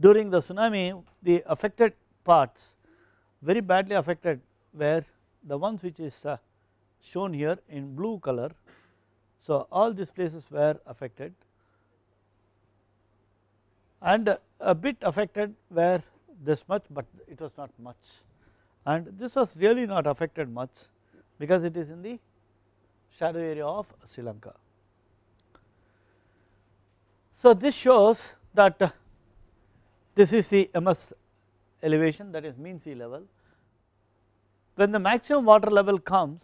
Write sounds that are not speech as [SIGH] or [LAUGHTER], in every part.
during the tsunami the affected parts very badly affected were the ones which is uh, shown here in blue color. So all these places were affected and a bit affected were this much but it was not much and this was really not affected much because it is in the shadow area of Sri Lanka. So this shows that this is the MS elevation that is mean sea level. When the maximum water level comes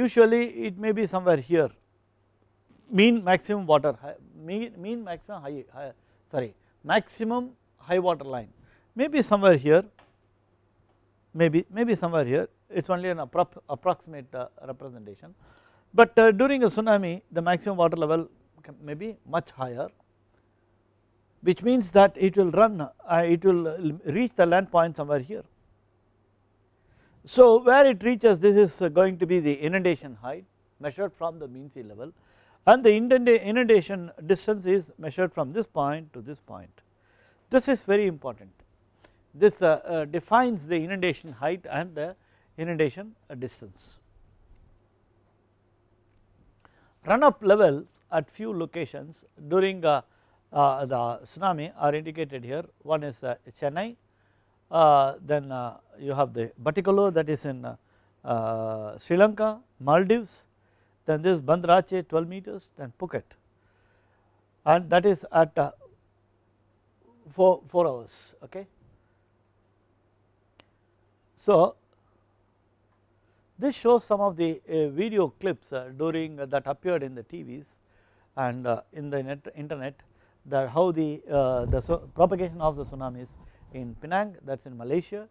usually it may be somewhere here mean maximum water mean, mean maximum high, high sorry maximum high water line maybe somewhere here maybe maybe somewhere here it is only an approximate uh, representation but uh, during a tsunami the maximum water level may be much higher which means that it will run uh, it will reach the land point somewhere here. So where it reaches this is uh, going to be the inundation height measured from the mean sea level and the inundation distance is measured from this point to this point. This is very important this uh, uh, defines the inundation height and the inundation uh, distance. Run up levels at few locations during a uh, uh, the tsunami are indicated here one is uh, Chennai uh, then uh, you have the Batikolo that is in uh, uh, Sri Lanka, Maldives then this Bandrache 12 meters then Phuket and that is at 4, 4 hours okay. So this shows some of the video clips during that appeared in the TVs and in the net, internet that how the, uh, the so propagation of the tsunamis in Penang that is in Malaysia.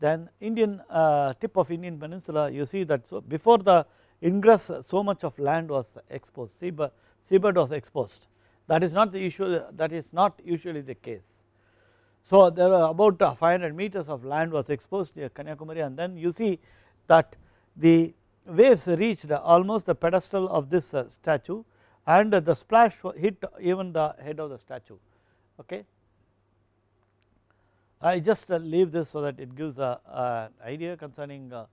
Then Indian uh, tip of Indian peninsula you see that so before the ingress so much of land was exposed seabed, seabed was exposed that is not the issue. that is not usually the case. So there were about uh, 500 meters of land was exposed near Kanyakumari and then you see that the waves reached almost the pedestal of this uh, statue and the splash hit even the head of the statue okay. I just uh, leave this so that it gives a, an idea concerning uh,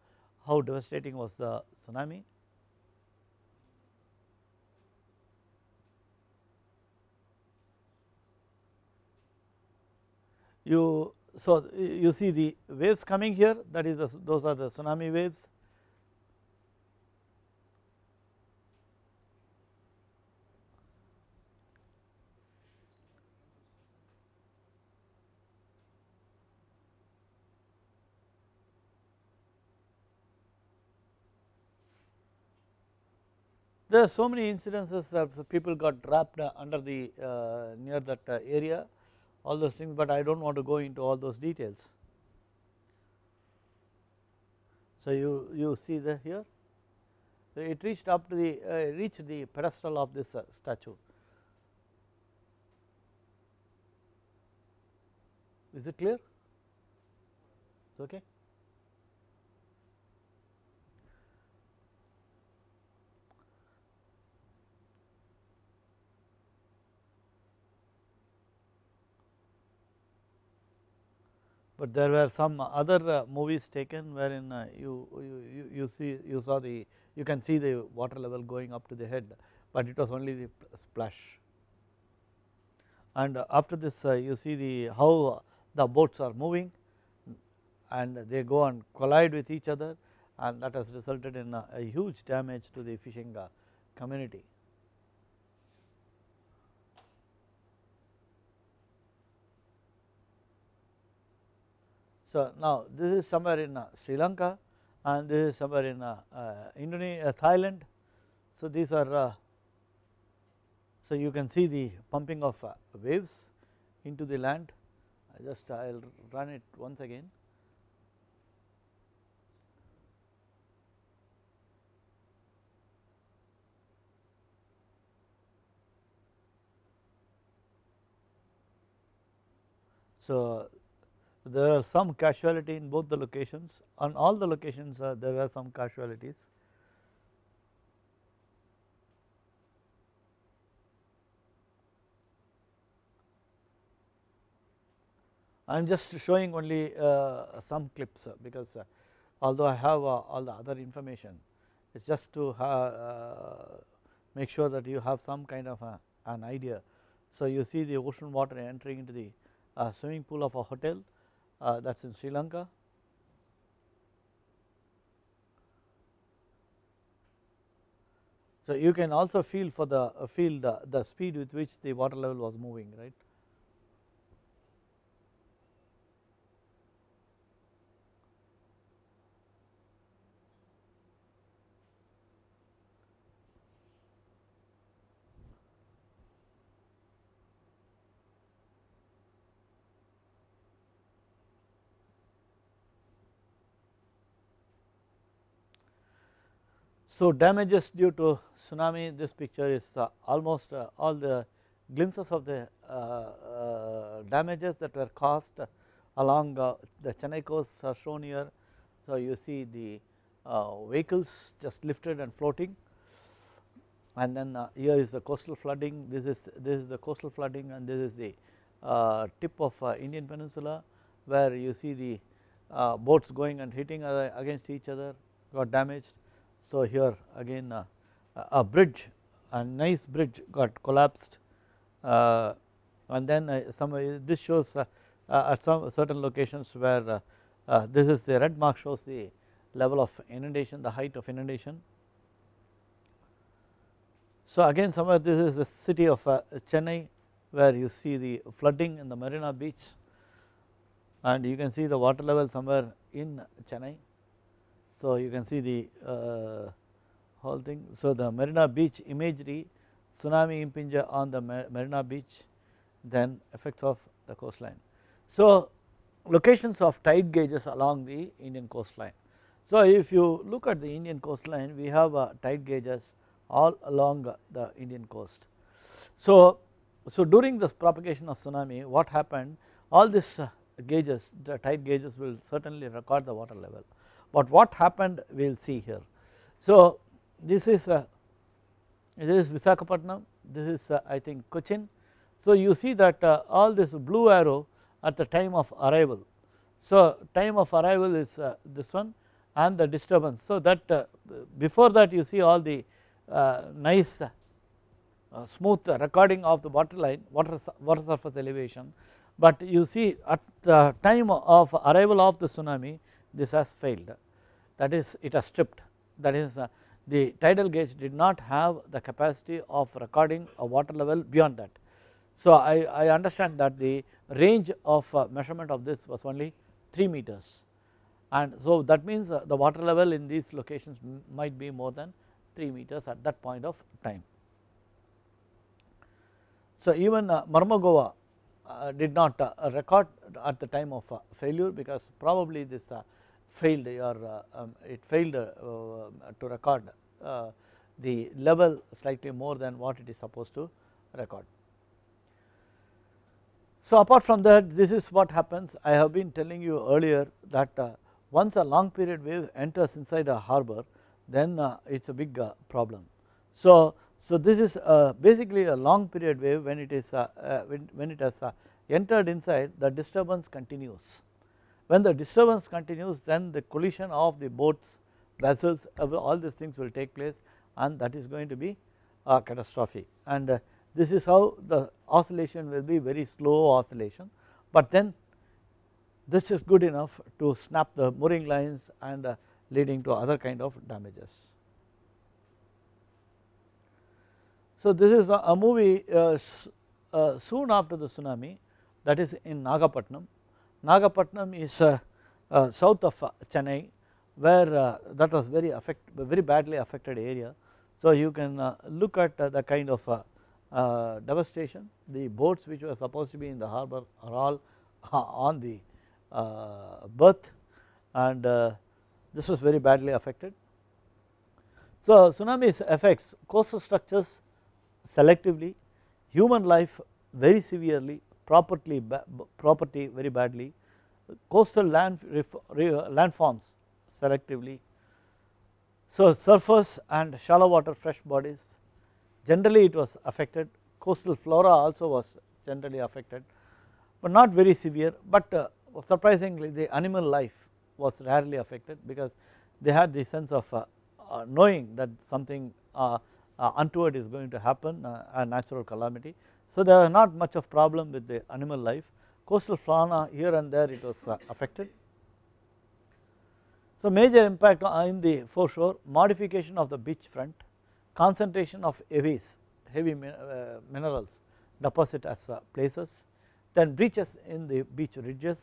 how devastating was the tsunami. You so you see the waves coming here that is the, those are the tsunami waves There are so many incidences that people got trapped uh, under the uh, near that uh, area all those things but I do not want to go into all those details. So you, you see the here so it reached up to the uh, reached the pedestal of this uh, statue. Is it clear? okay. but there were some other uh, movies taken wherein uh, you, you, you see you saw the you can see the water level going up to the head but it was only the splash and after this uh, you see the how the boats are moving and they go and collide with each other and that has resulted in a, a huge damage to the fishing community. So, now this is somewhere in uh, Sri Lanka and this is somewhere in uh, uh, Indonesia, Thailand. So, these are so you can see the pumping of waves into the land. I just I will run it once again. So so there are some casualty in both the locations on all the locations uh, there were some casualties. I am just showing only uh, some clips uh, because uh, although I have uh, all the other information it is just to uh, make sure that you have some kind of an idea. So you see the ocean water entering into the swimming pool of a hotel uh, that is in Sri Lanka. So you can also feel for the uh, feel the, the speed with which the water level was moving right So damages due to tsunami this picture is uh, almost uh, all the glimpses of the uh, uh damages that were caused along uh, the Chennai coast are shown here. So you see the uh, vehicles just lifted and floating and then here is the coastal flooding this is this is the coastal flooding and this is the tip of Indian peninsula where you see the boats going and hitting against each other got damaged so here again a, uh, a bridge a nice bridge got collapsed uh, and then uh, some uh, this shows uh, uh, at some certain locations where this is the red mark shows the level of inundation the height of inundation. So again somewhere this is the city of Chennai where you see the flooding in the Marina beach and you can see the water level somewhere in Chennai so you can see the uh, whole thing. So the Marina Beach imagery, tsunami impinge on the Marina Beach, then effects of the coastline. So locations of tide gauges along the Indian coastline. So if you look at the Indian coastline, we have uh, tide gauges all along the Indian coast. So, so during this propagation of tsunami, what happened? All these uh, gauges, the tide gauges will certainly record the water level but what happened we will see here. So this is a, uh, this is Visakhapatnam, this is a, uh, I think Cochin. So you see that uh, all this blue arrow at the time of arrival. So time of arrival is uh, this one and the disturbance. So that uh, before that you see all the uh, nice smooth recording of the water line, water, water surface elevation. But you see at the time of arrival of the tsunami this has failed that is it has stripped that is uh, the tidal gauge did not have the capacity of recording a water level beyond that. So I, I understand that the range of uh, measurement of this was only 3 meters and so that means uh, the water level in these locations might be more than 3 meters at that point of time. So even uh, Marmagova uh, did not uh, record at the time of uh, failure because probably this failed your um, it failed uh, to record uh, the level slightly more than what it is supposed to record. So apart from that this is what happens I have been telling you earlier that uh, once a long period wave enters inside a harbor then it is a big problem. So, so this is basically a long period wave when it is when, when it has entered inside the disturbance continues when the disturbance continues then the collision of the boats, vessels all these things will take place and that is going to be a catastrophe. and uh, this is how the oscillation will be very slow oscillation but then this is good enough to snap the mooring lines and uh, leading to other kind of damages. So this is a, movie uh, soon after the tsunami that is in Nagapattinam Nagapatnam is uh, uh, south of uh, Chennai where that was very affect very badly affected area. So you can look at the kind of devastation the boats which were supposed to be in the harbour are all on the berth and this was very badly affected. So tsunamis affects coastal structures selectively, human life very severely Property, property very badly, coastal land landforms selectively. So surface and shallow water fresh bodies generally it was affected coastal flora also was generally affected but not very severe but uh, surprisingly the animal life was rarely affected because they had the sense of uh, uh, knowing that something uh, uh, untoward is going to happen uh, a natural calamity so there was not much of problem with the animal life coastal fauna here and there it was uh, affected. So major impact in the foreshore modification of the beach front concentration of heavies heavy uh, minerals deposit as uh, places then breaches in the beach ridges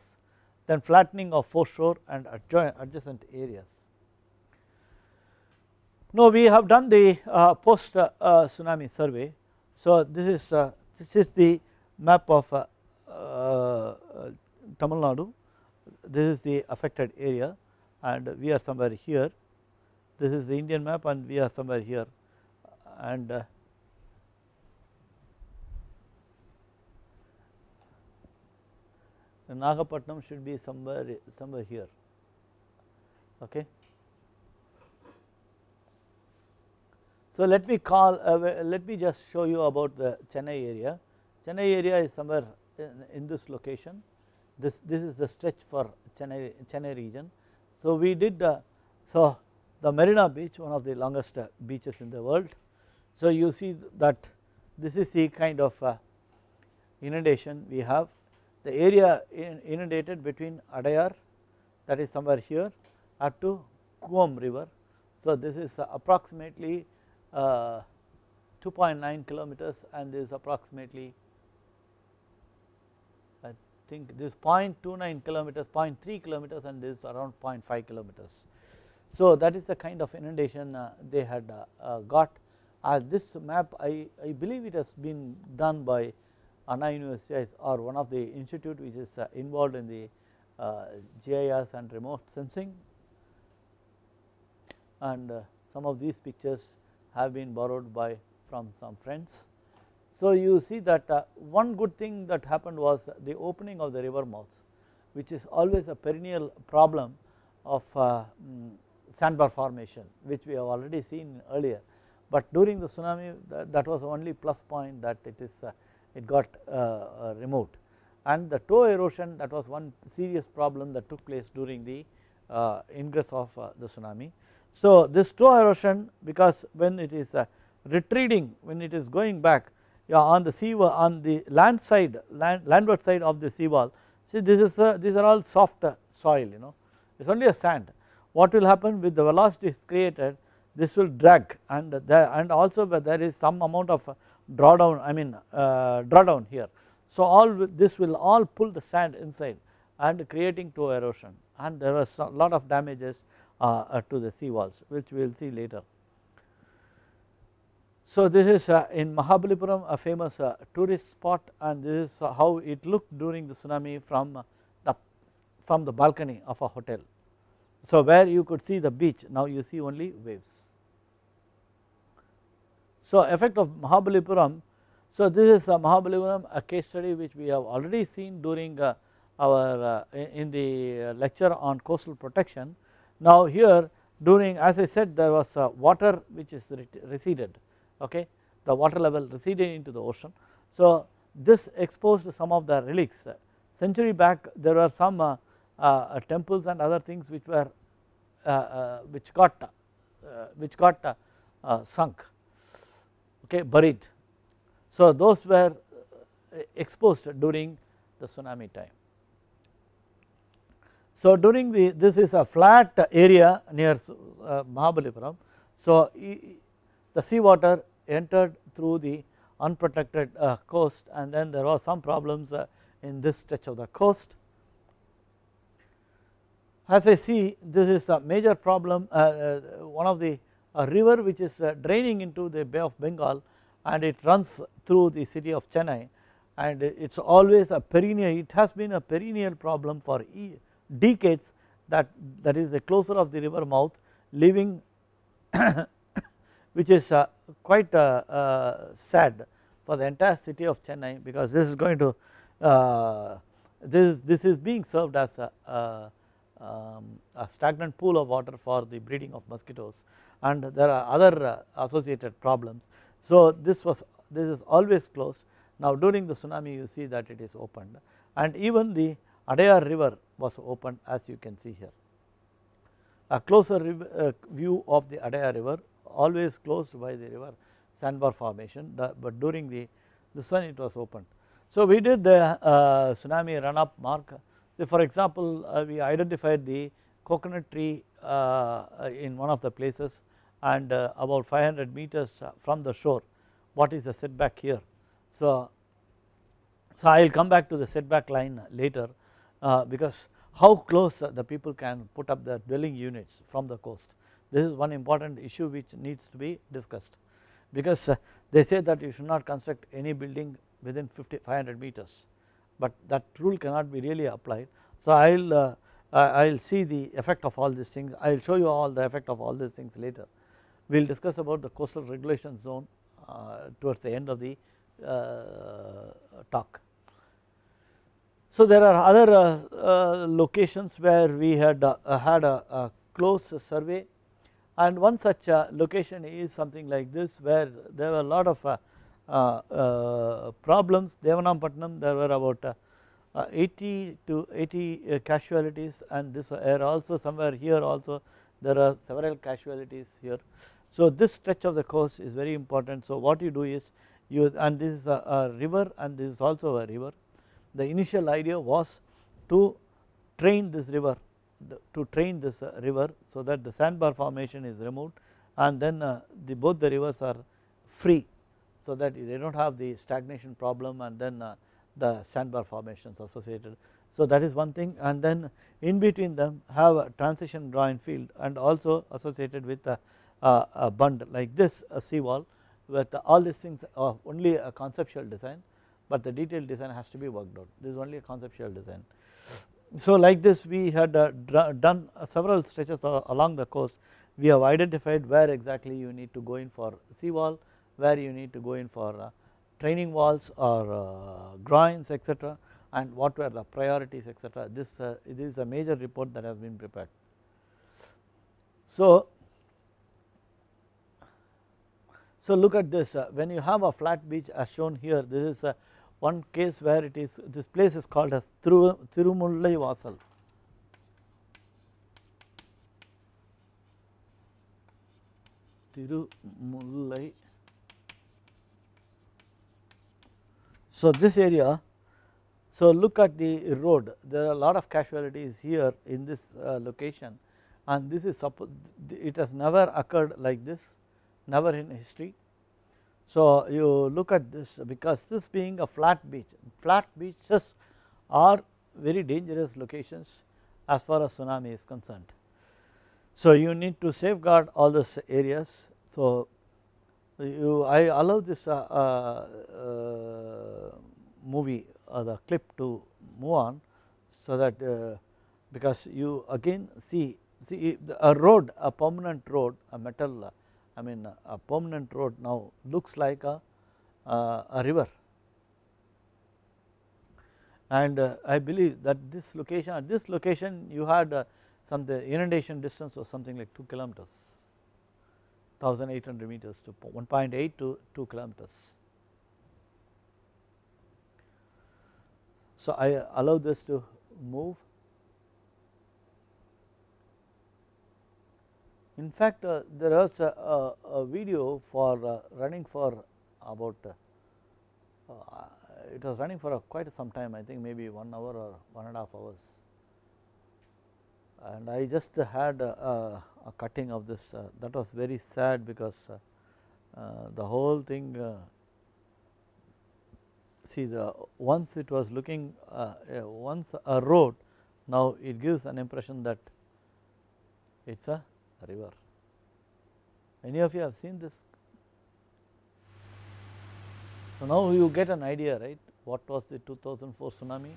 then flattening of foreshore and adjacent areas. Now we have done the post tsunami survey so this is this is the map of uh, uh, Tamil Nadu this is the affected area and we are somewhere here this is the Indian map and we are somewhere here and uh, Nagapatnam should be somewhere somewhere here okay So let me call, uh, let me just show you about the Chennai area. Chennai area is somewhere in, in, this location. This this is the stretch for Chennai Chennai region. So we did uh, so the Marina Beach, one of the longest uh, beaches in the world. So you see that this is the kind of uh, inundation we have. The area in inundated between Adayar, that is somewhere here, up to Kuam River. So this is approximately uh, 2.9 kilometers and is approximately I think this 0.29 kilometers 0.3 kilometers and this around 0.5 kilometers. So that is the kind of inundation uh, they had uh, uh, got as this map I, I believe it has been done by Anna University or one of the institute which is uh, involved in the uh, GIS and remote sensing and some of these pictures have been borrowed by from some friends. So you see that uh, one good thing that happened was the opening of the river mouths which is always a perennial problem of uh, mm, sandbar formation which we have already seen earlier. But during the tsunami that, that was only plus point that it is uh, it got uh, uh, removed and the toe erosion that was one serious problem that took place during the uh, ingress of the tsunami. So this straw erosion because when it is uh, retreating when it is going back on the sea on the land side land, landward side of the seawall see this is a, uh, these are all soft soil you know it is only a sand what will happen with the velocity is created this will drag and there and also there is some amount of drawdown I mean uh, drawdown here. So all this will all pull the sand inside and creating to erosion and there was a lot of damages uh, uh, to the sea walls which we will see later. So this is uh, in Mahabalipuram a famous tourist spot and this is how it looked during the tsunami from the, from the balcony of a hotel. So where you could see the beach now you see only waves. So effect of Mahabalipuram so this is a Mahabalipuram a case study which we have already seen during our in the lecture on coastal protection now here during as I said there was water which is receded okay the water level receded into the ocean. So this exposed some of the relics century back there were some uh, uh, temples and other things which were uh, uh which got uh, which got uh, sunk okay buried. So those were exposed during the tsunami time. So during the this is a flat area near uh, Mahabalipuram so the seawater entered through the unprotected uh, coast and then there were some problems uh, in this stretch of the coast. As I see this is a major problem one of the river which is draining into the Bay of Bengal and it runs through the city of Chennai and it is always a perennial it has been a perennial problem for years. Decades that that is a closure of the river mouth leaving [COUGHS] which is uh, quite uh, uh, sad for the entire city of Chennai because this is going to uh, this this is being served as a, um, a stagnant pool of water for the breeding of mosquitoes and there are other uh, associated problems. So this was this is always closed now during the tsunami you see that it is opened and even the Adayar river was opened as you can see here. A closer river, uh, view of the Adaya river always closed by the river sandbar formation but during the this one it was opened. So we did the uh, tsunami run up mark so for example uh, we identified the coconut tree uh, uh, in one of the places and uh, about 500 meters from the shore what is the setback here. So, so I will come back to the setback line later uh, because how close the people can put up their dwelling units from the coast. This is one important issue which needs to be discussed because uh, they say that you should not construct any building within 50, 500 meters but that rule cannot be really applied. So I will uh, I will see the effect of all these things I will show you all the effect of all these things later. We will discuss about the coastal regulation zone uh, towards the end of the uh, talk. So, there are other uh, uh, locations where we had uh, had a, a close survey and one such location is something like this where there were a lot of problems Devanampatnam there were about 80 to 80 casualties and this are also somewhere here also there are several casualties here. So this stretch of the coast is very important so what you do is you and this is a, a river and this is also a river the initial idea was to train this river to train this uh, river so that the sandbar formation is removed and then uh, the, both the rivers are free so that they do not have the stagnation problem and then uh, the sandbar formations associated. So that is one thing and then in between them have a transition drawing field and also associated with a, a, a bund like this a seawall with all these things only a conceptual design but the detailed design has to be worked out this is only a conceptual design. So like this we had uh, done uh, several stretches along the coast we have identified where exactly you need to go in for seawall where you need to go in for uh, training walls or uh, groins etc and what were the priorities etc this, uh, this is a major report that has been prepared. So so look at this uh, when you have a flat beach as shown here this is a uh, one case where it is this place is called as Thiru, Thirumullai Vasal. So this area, so look at the road, there are a lot of casualties here in this uh, location and this is it has never occurred like this, never in history so you look at this because this being a flat beach, flat beaches are very dangerous locations as far as tsunami is concerned. So you need to safeguard all these areas. So you, I allow this uh, uh, uh movie or uh, the clip to move on so that uh, because you again see see a road a permanent road a metal uh, I mean a permanent road now looks like a, uh, a river and uh, I believe that this location at this location you had uh, some the inundation distance was something like 2 kilometers 1800 meters to 1.8 to 2 kilometers. So I allow this to move In fact, uh, there was a, a, a video for uh, running for about uh, uh it was running for uh, quite some time I think maybe 1 hour or one and a half hours and I just had uh, a, a cutting of this that was very sad because the whole thing see the once it was looking once a road now it gives an impression that it is a river. Any of you have seen this? So now you get an idea right what was the 2004 tsunami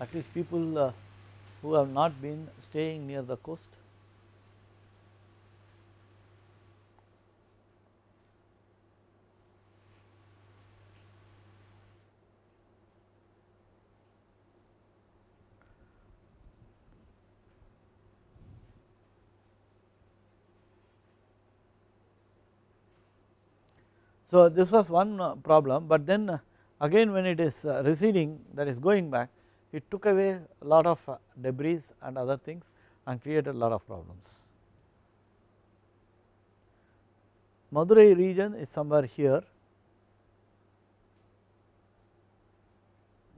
at least people uh, who have not been staying near the coast So this was one uh, problem but then uh, again when it is uh, receding that is going back it took away a lot of debris and other things and created a lot of problems. Madurai region is somewhere here,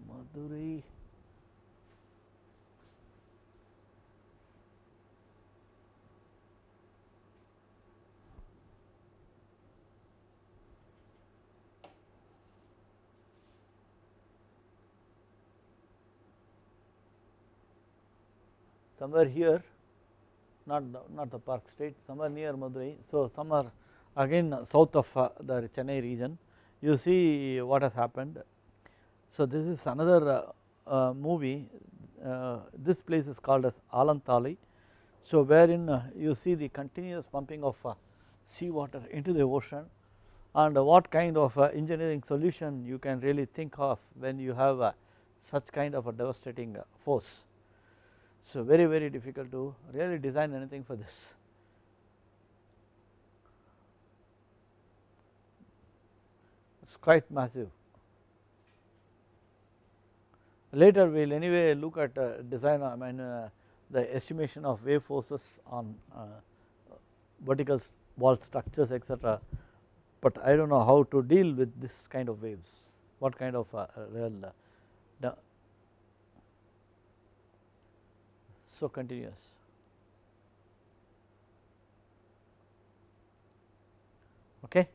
Madurai somewhere here not the, not the park state somewhere near Madurai so somewhere again south of uh, the Chennai region you see what has happened. So this is another uh, uh, movie this place is called as Alanthali. so wherein you see the continuous pumping of sea water into the ocean and what kind of engineering solution you can really think of when you have such kind of a devastating force. So very very difficult to really design anything for this. It is quite massive. Later we will anyway look at uh, design I mean uh, the estimation of wave forces on uh, vertical wall structures etc. But I do not know how to deal with this kind of waves, what kind of uh, real uh, so continuous. Okay.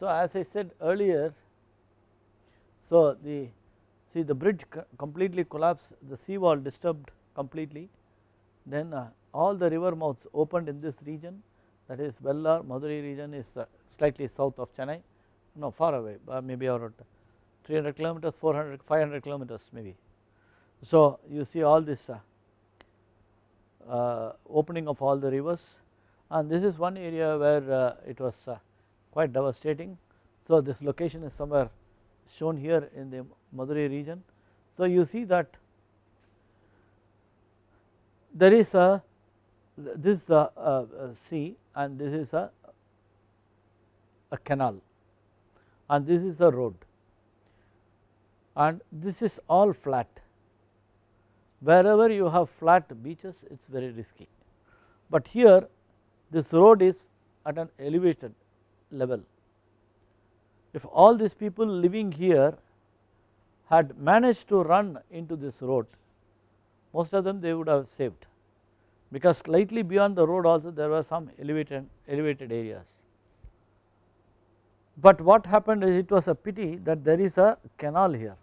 So, as I said earlier, so the see the bridge completely collapsed, the seawall disturbed completely, then uh, all the river mouths opened in this region that is Vellar Madurai region is uh, slightly south of Chennai no far away uh, maybe around 300 kilometers 400 500 kilometers maybe. So you see all this uh, uh, opening of all the rivers and this is one area where uh, it was uh, quite devastating. So this location is somewhere shown here in the Madurai region. So you see that there is a this is the uh, uh, sea and this is a, a canal and this is the road and this is all flat. Wherever you have flat beaches it is very risky, but here this road is at an elevated level. If all these people living here had managed to run into this road most of them they would have saved because slightly beyond the road also there were some elevated, elevated areas. But what happened is it was a pity that there is a canal here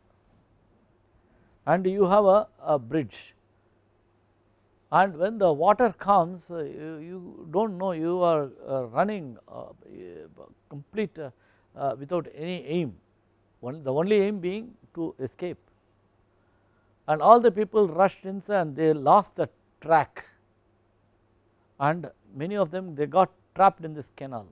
and you have a, a bridge and when the water comes uh, you, you do not know you are uh, running uh, complete uh, uh, without any aim One, the only aim being to escape and all the people rushed inside and they lost the track and many of them they got trapped in this canal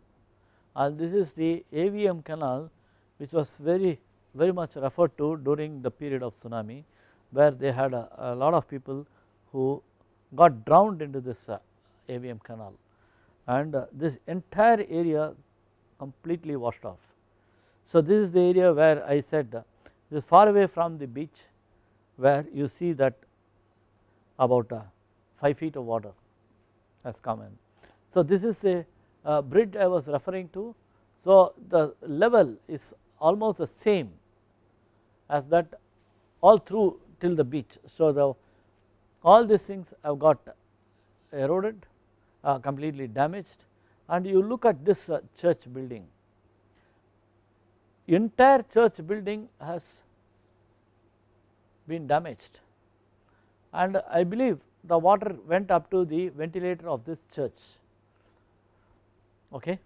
and this is the AVM canal which was very very much referred to during the period of tsunami where they had a, a lot of people who got drowned into this uh, AVM canal and uh, this entire area completely washed off. So this is the area where I said uh, this is far away from the beach where you see that about uh, 5 feet of water as common. So this is a bridge I was referring to. So the level is almost the same as that all through till the beach. So the all these things have got eroded, uh, completely damaged and you look at this uh, church building. Entire church building has been damaged and I believe the water went up to the ventilator of this church okay.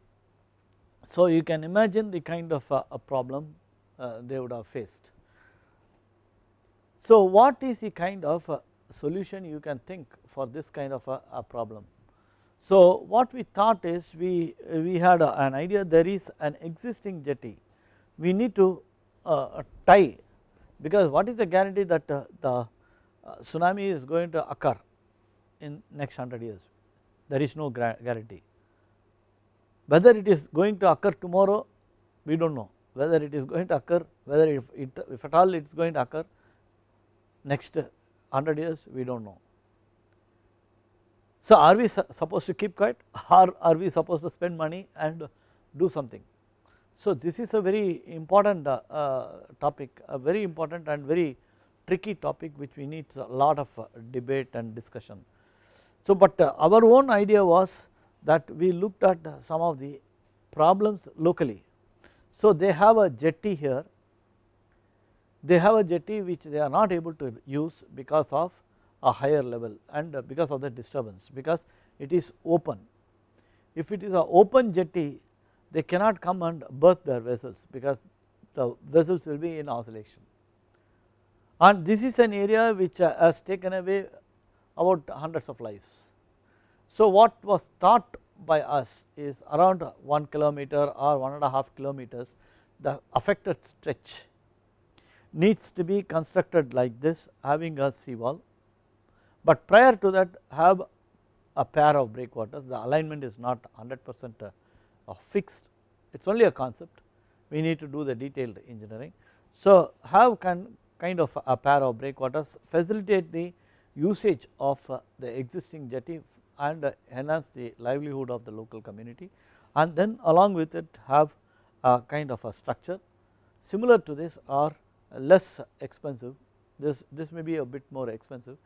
So you can imagine the kind of a, a problem uh, they would have faced. So what is the kind of solution you can think for this kind of a, a problem? So what we thought is we, we had a, an idea there is an existing jetty we need to uh, tie because what is the guarantee that uh, the uh, tsunami is going to occur in next 100 years there is no guarantee. Whether it is going to occur tomorrow we do not know whether it is going to occur whether if, it, if at all it is going to occur next 100 years we do not know. So are we su supposed to keep quiet or are we supposed to spend money and do something. So this is a very important uh, uh, topic a very important and very tricky topic which we need a lot of uh, debate and discussion. So, but uh, our own idea was that we looked at some of the problems locally. So, they have a jetty here, they have a jetty which they are not able to use because of a higher level and uh, because of the disturbance because it is open. If it is an open jetty they cannot come and berth their vessels because the vessels will be in oscillation. And this is an area which uh, has taken away about hundreds of lives. So what was thought by us is around 1 kilometer or one and a half kilometers the affected stretch needs to be constructed like this having a seawall but prior to that have a pair of breakwaters the alignment is not 100 percent uh, fixed it is only a concept we need to do the detailed engineering. So have kind of a pair of breakwaters facilitate the usage of uh, the existing jetty and uh, enhance the livelihood of the local community and then along with it have a kind of a structure similar to this are less expensive this this may be a bit more expensive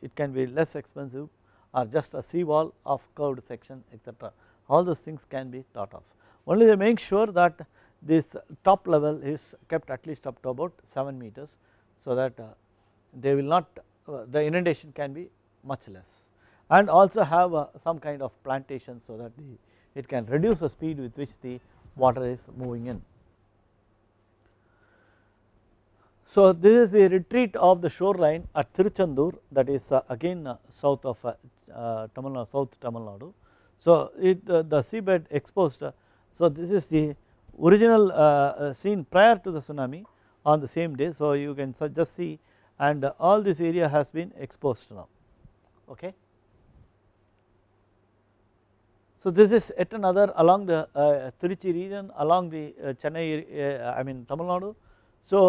it can be less expensive or just a seawall of curved section etc all those things can be thought of only they make sure that this top level is kept at least up to about 7 meters so that uh, they will not uh, the inundation can be much less and also have uh, some kind of plantation so that the, it can reduce the speed with which the water is moving in. So this is the retreat of the shoreline at Tiruchandur that is uh, again south of Tamil Nadu, South Tamil Nadu. So it, the seabed exposed so this is the original scene prior to the tsunami on the same day so you can just see and all this area has been exposed now okay. So this is yet another along the uh, Tiruchi region along the uh, Chennai uh, I mean Tamil Nadu. So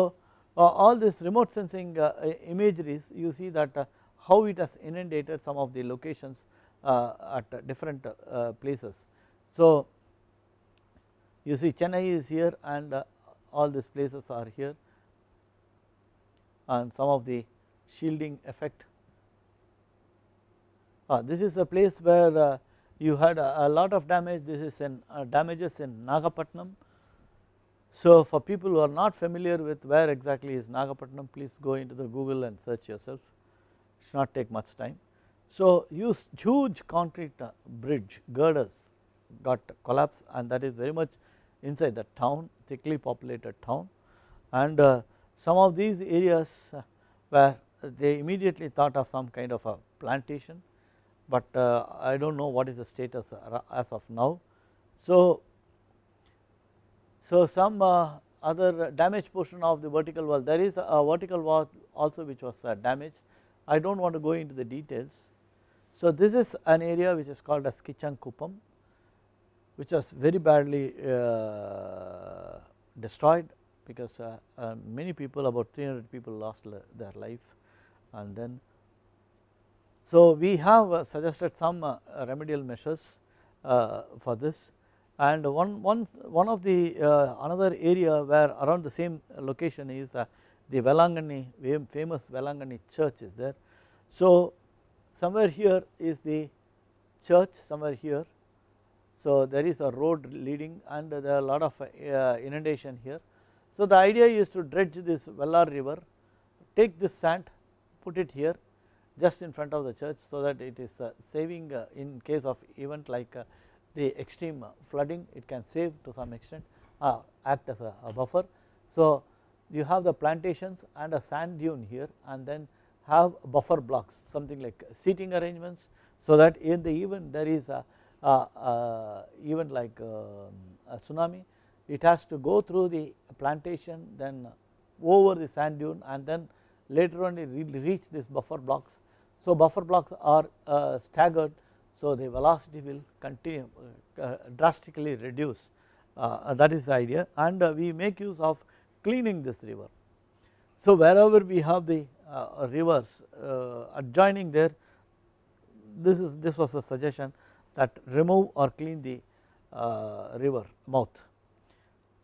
uh, all this remote sensing uh, imageries you see that uh, how it has inundated some of the locations at different places. So you see Chennai is here and all these places are here and some of the shielding effect. Ah, this is a place where uh, you had a, a, lot of damage this is in uh, damages in Nagapatnam. So for people who are not familiar with where exactly is Nagapatnam please go into the Google and search yourself it should not take much time. So huge, huge concrete uh, bridge girders got collapsed and that is very much inside the town thickly populated town and uh, some of these areas uh, where they immediately thought of some kind of a plantation but uh, I do not know what is the status as of now. So, so some uh, other damaged portion of the vertical wall there is a vertical wall also which was uh, damaged I do not want to go into the details. So this is an area which is called as Kichang Kupam which was very badly uh, destroyed because uh, uh, many people about 300 people lost their life and then so we have uh, suggested some uh, remedial measures uh, for this and one, one, one of the another area where around the same location is the Velangani famous Velangani church is there. So somewhere here is the church somewhere here so there is a road leading and there are a lot of inundation here so the idea is to dredge this Vellar river, take this sand, put it here just in front of the church so that it is uh, saving uh, in case of event like uh, the extreme flooding it can save to some extent uh, act as a, a, buffer. So you have the plantations and a sand dune here and then have buffer blocks something like seating arrangements so that in the event there is a, a, a event like um, a, tsunami it has to go through the plantation then over the sand dune and then later on it reach this buffer blocks. So buffer blocks are uh, staggered so the velocity will continue uh, drastically reduce uh, that is the idea and uh, we make use of cleaning this river. So wherever we have the uh, rivers uh, adjoining there this is this was a suggestion that remove or clean the river mouth.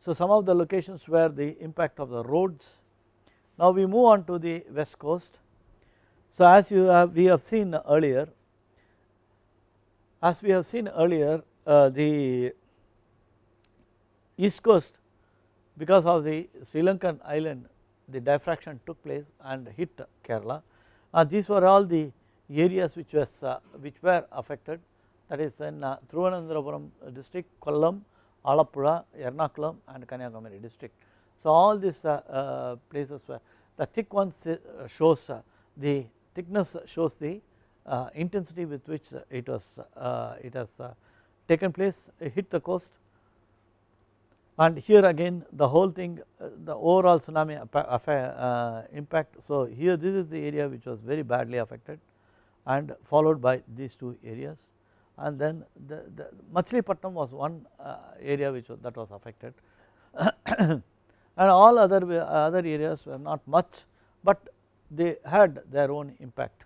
So some of the locations were the impact of the roads. Now we move on to the west coast. So as you have we have seen earlier, as we have seen earlier uh, the east coast because of the Sri Lankan island the diffraction took place and hit Kerala. Uh, these were all the areas which was uh, which were affected that is in uh, Thiruvananthapuram district, Kollam, Alapura, Ernakulam and Kanyakumari district. So all these uh, uh, places where the thick ones uh, shows the thickness shows the intensity with which it was it has taken place hit the coast and here again the whole thing the overall tsunami impact. So here this is the area which was very badly affected and followed by these two areas and then the, the Machilipatnam was one uh, area which was, that was affected [COUGHS] and all other uh, other areas were not much but they had their own impact.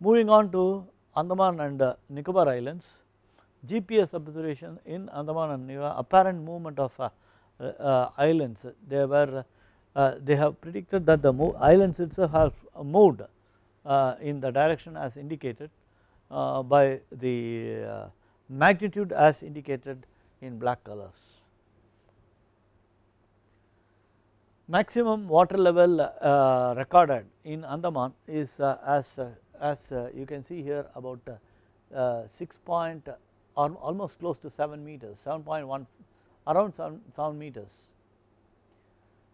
Moving on to Andaman and uh, Nicobar Islands, GPS observation in Andaman and Nicobar apparent movement of uh, uh, islands they were uh, they have predicted that the islands itself have moved uh, in the direction as indicated uh, by the uh, magnitude as indicated in black colors. Maximum water level uh, recorded in Andaman is uh, as uh, as you can see here about 6 point almost close to 7 meters 7.1 around 7, 7 meters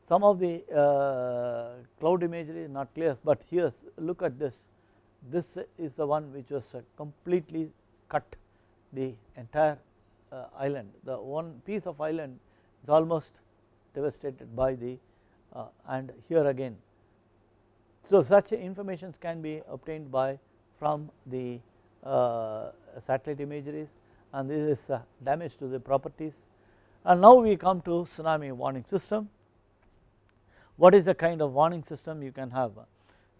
some of the uh, cloud imagery is not clear but here look at this, this is the one which was uh, completely cut the entire uh, island, the one piece of island is almost devastated by the uh, and here again. So such informations can be obtained by from the uh, satellite imageries and this is uh, damage to the properties and now we come to tsunami warning system what is the kind of warning system you can have.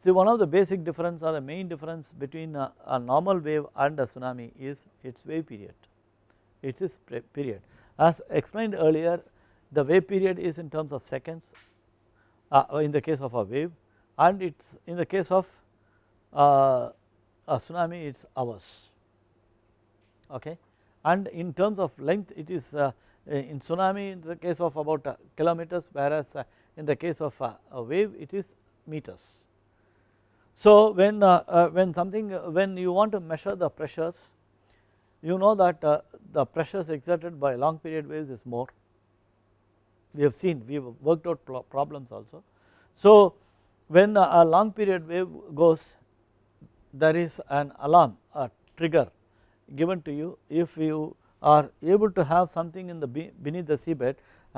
See one of the basic difference or the main difference between a, a normal wave and a tsunami is its wave period, it is period. As explained earlier the wave period is in terms of seconds uh, in the case of a wave and it is in the case of uh, a tsunami it is hours okay and in terms of length it is uh, in tsunami in the case of about uh, kilometers whereas uh, in the case of a, a wave it is meters. So when, uh, uh, when something uh, when you want to measure the pressures you know that uh, the pressures exerted by long period waves is more we have seen we have worked out problems also. So when a long period wave goes there is an alarm a trigger given to you if you are able to have something in the beneath the seabed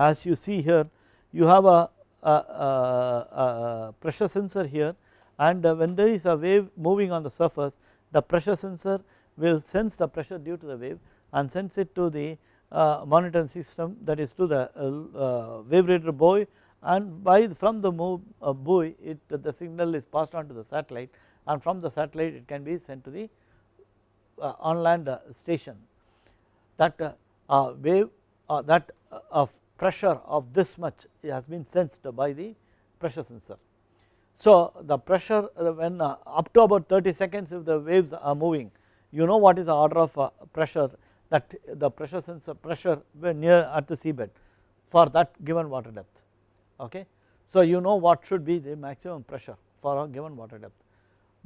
as you see here you have a a uh, uh, uh, pressure sensor here and when there is a wave moving on the surface the pressure sensor will sense the pressure due to the wave and sends it to the monitoring system that is to the wave radar buoy and by from the move, buoy it the signal is passed on to the satellite and from the satellite it can be sent to the uh, on land station that uh, wave uh, that of pressure of this much has been sensed by the pressure sensor. So the pressure uh, when uh, up to about 30 seconds if the waves are moving you know what is the order of uh, pressure that the pressure sensor pressure near at the seabed for that given water depth okay. So you know what should be the maximum pressure for a given water depth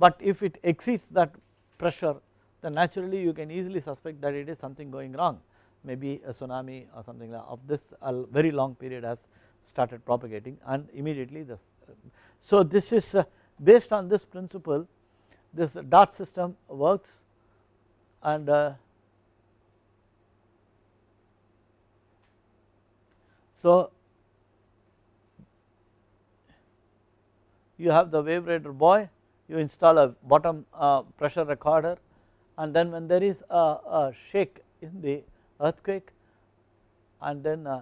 but if it exceeds that pressure then naturally you can easily suspect that it is something going wrong maybe a tsunami or something like of this a very long period has started propagating and immediately this. Uh, so this is uh, based on this principle this dot system works and uh, so you have the wave rider buoy you install a bottom pressure recorder and then when there is a shake in the earthquake and then uh,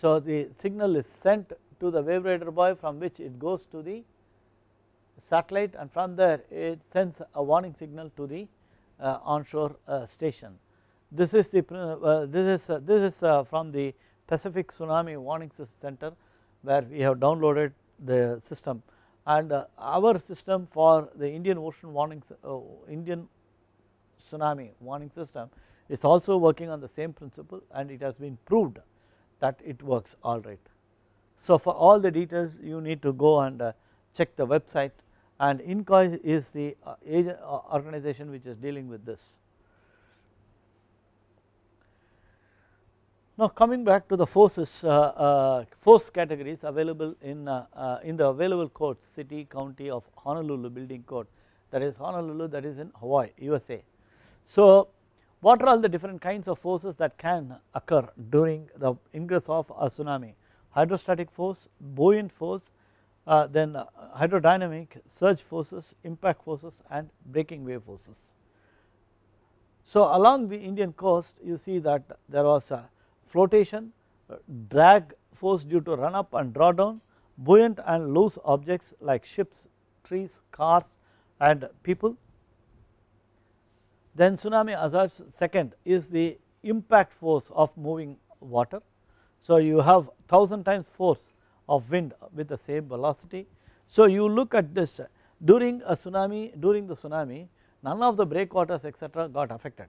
so the signal is sent to the waverider buoy from which it goes to the satellite and from there it sends a warning signal to the uh, onshore uh, station. This is the this is this is from the Pacific Tsunami Warning Center where we have downloaded the system and our system for the Indian Ocean warning Indian tsunami warning system is also working on the same principle and it has been proved that it works alright. So for all the details you need to go and uh, check the website and INCOI is the uh, uh, organization which is dealing with this. Now coming back to the forces, uh, uh, force categories available in, uh, in the available codes city county of Honolulu building code that is Honolulu that is in Hawaii USA so what are all the different kinds of forces that can occur during the ingress of a tsunami hydrostatic force buoyant force uh, then uh, hydrodynamic surge forces impact forces and breaking wave forces. So along the Indian coast you see that there was a flotation uh, drag force due to run up and draw down, buoyant and loose objects like ships trees cars and people then tsunami hazards second is the impact force of moving water. So you have 1000 times force of wind with the same velocity. So you look at this during a tsunami during the tsunami none of the breakwaters etc got affected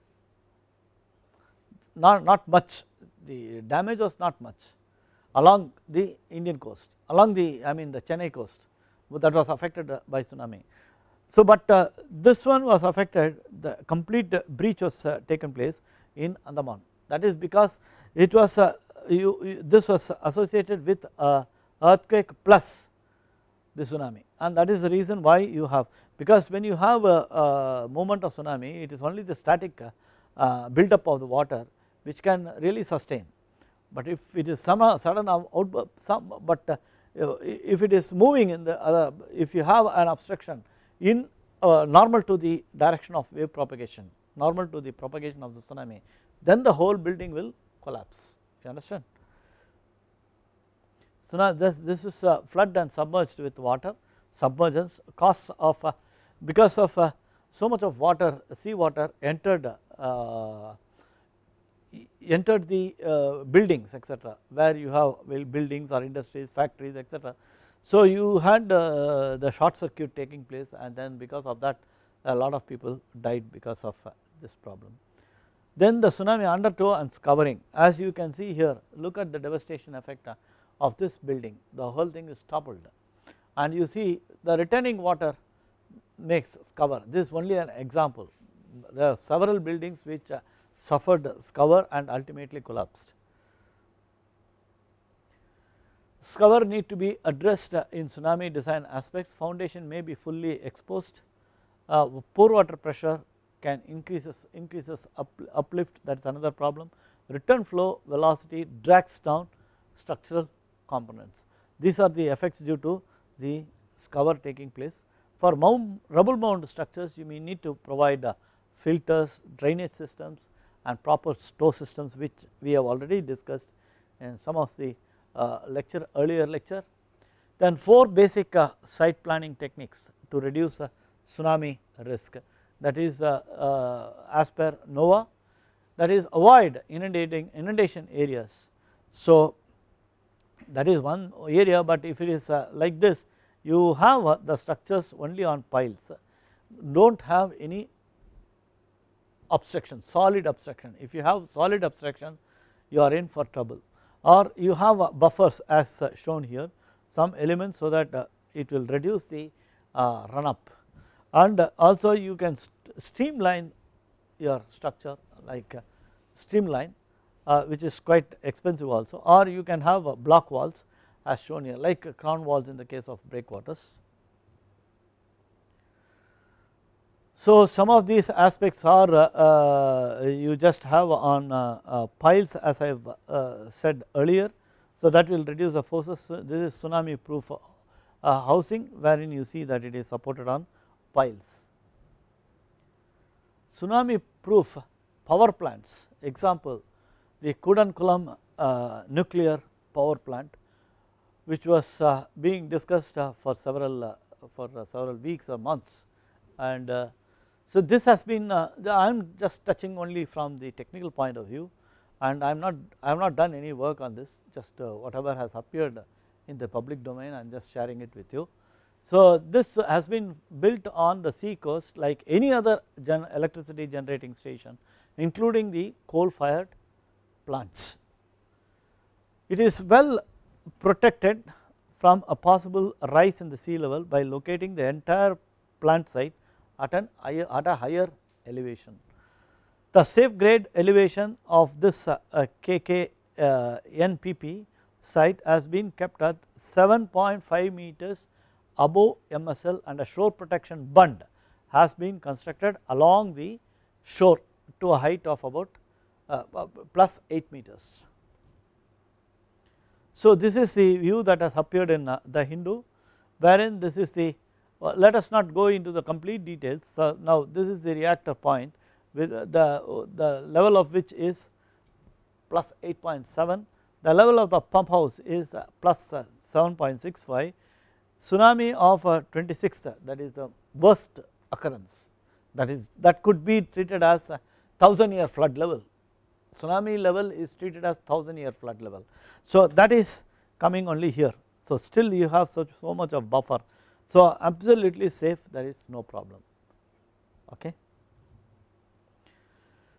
not, not much the damage was not much along the Indian coast along the I mean the Chennai coast that was affected by tsunami so but uh, this one was affected the complete uh, breach was uh, taken place in Andaman that is because it was uh, you, you, this was associated with uh, earthquake plus the tsunami and that is the reason why you have because when you have a, a movement of tsunami it is only the static uh, build up of the water which can really sustain but if it is some sudden outburst some but if it is moving in the if you have an obstruction in uh, normal to the direction of wave propagation, normal to the propagation of the tsunami, then the whole building will collapse. You understand? So now this, this is a uh, flood and submerged with water, submergence cause of uh, because of uh, so much of water, sea water entered uh, entered the uh, buildings etc where you have well buildings or industries, factories etc. So you had uh, the short circuit taking place and then because of that a lot of people died because of uh, this problem. Then the tsunami undertow and covering as you can see here look at the devastation effect uh, of this building the whole thing is toppled and you see the returning water makes scour this is only an example there are several buildings which uh, suffered scour and ultimately collapsed. Scour need to be addressed uh, in tsunami design aspects, foundation may be fully exposed, uh, water pressure can increases, increases up, uplift that is another problem, return flow velocity drags down structural components. These are the effects due to the scour taking place. For mound, rubble mound structures you may need to provide uh, filters, drainage systems and proper store systems which we have already discussed in some of the uh, lecture earlier lecture. Then 4 basic uh, site planning techniques to reduce tsunami risk that is uh, as per NOAA that is avoid inundating inundation areas. So that is one area but if it is like this you have the structures only on piles do not have any obstruction solid obstruction if you have solid obstruction you are in for trouble or you have buffers as shown here some elements so that uh, it will reduce the uh, run up and also you can streamline your structure like uh, streamline which is quite expensive also or you can have block walls as shown here like crown walls in the case of breakwaters So some of these aspects are uh, uh you just have on uh, uh, piles as I have said earlier so that will reduce the forces this is tsunami proof housing wherein you see that it is supported on piles. Tsunami proof power plants example the Kudankulam uh, nuclear power plant which was uh, being discussed uh, for several for several weeks or months and so this has been uh, I am just touching only from the technical point of view and I am not I have not done any work on this just uh, whatever has appeared in the public domain I am just sharing it with you. So this has been built on the sea coast like any other gen electricity generating station including the coal fired plants. It is well protected from a possible rise in the sea level by locating the entire plant site at, an, at a higher elevation. The safe grade elevation of this uh, uh, KK uh, NPP site has been kept at 7.5 meters above MSL and a shore protection bund has been constructed along the shore to a height of about uh, plus 8 meters. So this is the view that has appeared in uh, the Hindu wherein this is the well, let us not go into the complete details. So now this is the reactor point with the, the level of which is plus 8.7, the level of the pump house is uh, plus uh, 7.65, tsunami of 26th uh, that is the worst occurrence that is that could be treated as 1000 year flood level, tsunami level is treated as 1000 year flood level. So that is coming only here, so still you have such so much of buffer so absolutely safe there is no problem okay.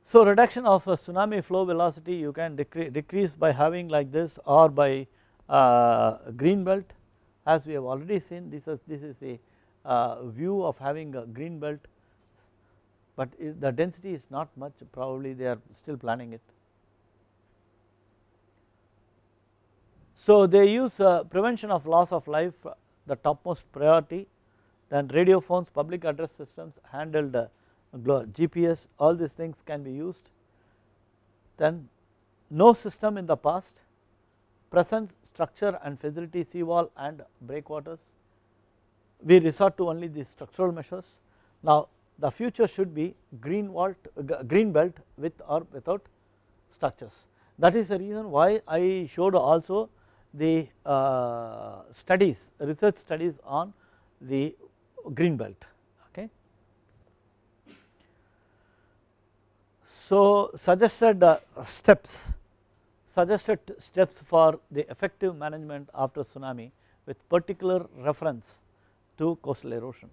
So reduction of tsunami flow velocity you can decre decrease by having like this or by uh, green belt as we have already seen this is this is a uh, view of having a green belt but the density is not much probably they are still planning it. So they use uh, prevention of loss of life the topmost priority then phones, public address systems, handled uh, GPS all these things can be used. Then no system in the past, present structure and facility seawall and breakwaters we resort to only these structural measures. Now the future should be green, vault, green belt with or without structures. That is the reason why I showed also the uh, studies research studies on the green belt okay. So suggested uh, steps suggested steps for the effective management after tsunami with particular reference to coastal erosion.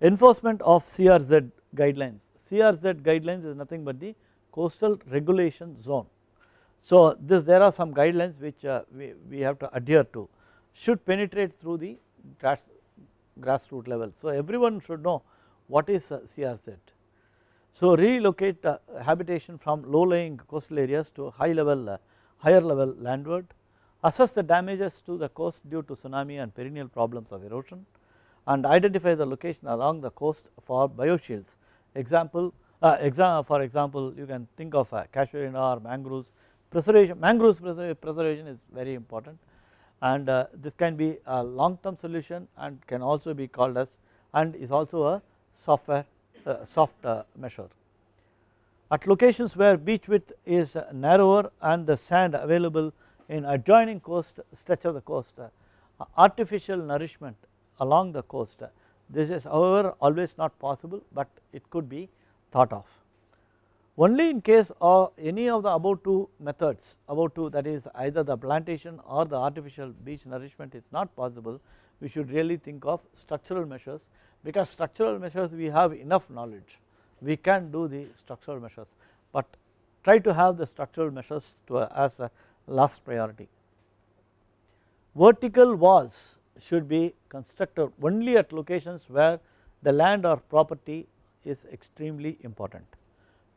Enforcement of CRZ guidelines, CRZ guidelines is nothing but the coastal regulation zone so this there are some guidelines which uh, we, we have to adhere to should penetrate through the grass, grassroots level. So everyone should know what is set. Uh, so relocate uh, habitation from low lying coastal areas to high level uh, higher level landward, assess the damages to the coast due to tsunami and perennial problems of erosion and identify the location along the coast for bioshields example uh, exa for example you can think of uh, casuarina or mangroves preservation mangroves preservation is very important and uh, this can be a long term solution and can also be called as and is also a software uh, soft uh, measure. At locations where beach width is narrower and the sand available in adjoining coast stretch of the coast uh, artificial nourishment along the coast this is however always not possible but it could be thought of. Only in case of any of the above two methods, above two that is either the plantation or the artificial beach nourishment is not possible, we should really think of structural measures because structural measures we have enough knowledge, we can do the structural measures but try to have the structural measures to as a last priority. Vertical walls should be constructed only at locations where the land or property is extremely important.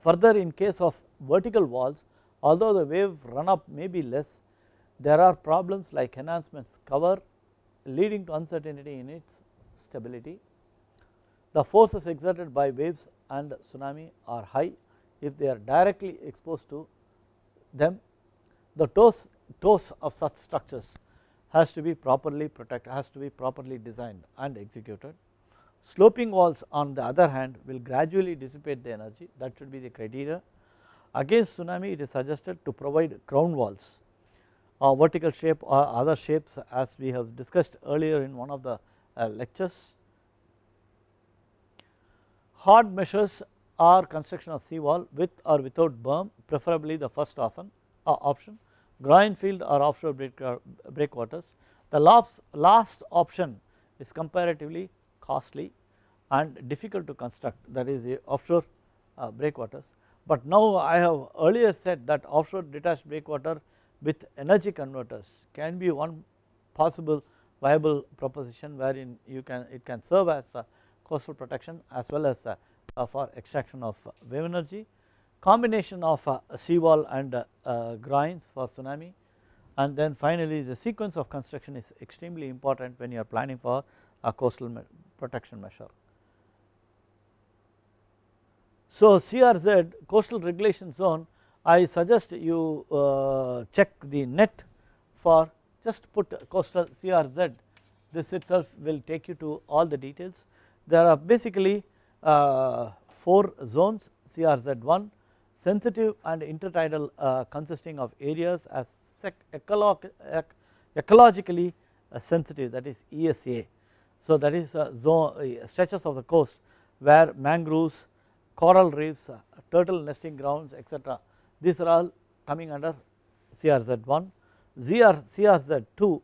Further in case of vertical walls although the wave run up may be less there are problems like enhancements cover leading to uncertainty in its stability. The forces exerted by waves and tsunami are high if they are directly exposed to them. The toes, toes of such structures has to be properly protected, has to be properly designed and executed. Sloping walls on the other hand will gradually dissipate the energy that should be the criteria. Against tsunami it is suggested to provide crown walls or uh, vertical shape or other shapes as we have discussed earlier in one of the uh, lectures. Hard measures are construction of seawall with or without berm preferably the first often, uh, option groin field or offshore uh, breakwaters. The last, last option is comparatively costly and difficult to construct that is eh, offshore uh, breakwaters. But now I have earlier said that offshore detached breakwater with energy converters can be one possible viable proposition wherein you can it can serve as a coastal protection as well as uh, uh, for extraction of wave energy combination of uh, seawall and uh, uh, groins for tsunami and then finally the sequence of construction is extremely important when you are planning for a coastal protection measure. So, CRZ coastal regulation zone I suggest you uh, check the net for just put coastal CRZ this itself will take you to all the details. There are basically uh, 4 zones CRZ1 sensitive and intertidal uh, consisting of areas as ecolo ecologically uh, sensitive that is ESA so that is zone, eh, stretches of the coast where mangroves, coral reefs, eh, turtle nesting grounds etc. These are all coming under CRZ1. ZR, CRZ2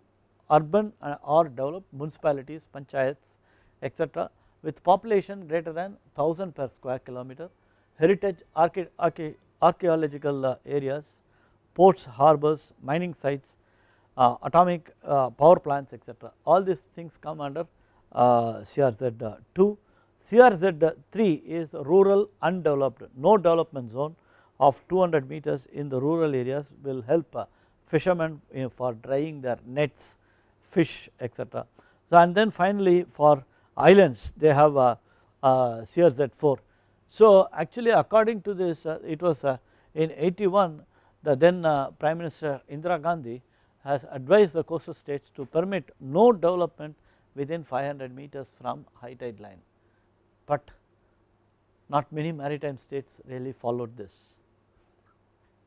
urban eh, or developed municipalities, panchayats etc. with population greater than 1000 per square kilometer, heritage archae archae archaeological areas, ports, harbors, mining sites, uh, atomic uh, power plants etc. All these things come under CRZ2. CRZ3 is rural undeveloped no development zone of 200 meters in the rural areas will help uh, fishermen for drying their nets, fish etc. So and then finally for islands they have a, a CRZ4. So actually according to this uh, it was uh, in 81 the then Prime Minister Indira Gandhi has advised the coastal states to permit no development within 500 meters from high tide line, but not many maritime states really followed this.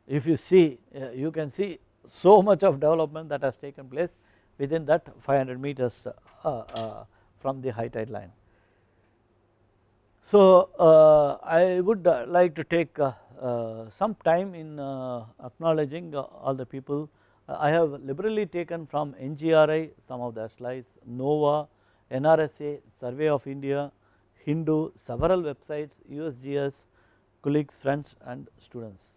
If you see, uh, you can see so much of development that has taken place within that 500 meters uh, uh, from the high tide line. So uh, I would uh, like to take uh, some time in acknowledging all the people uh, I have liberally taken from NGRI some of the slides, NOVA, NRSA, Survey of India, Hindu, several websites, USGS, colleagues, friends and students.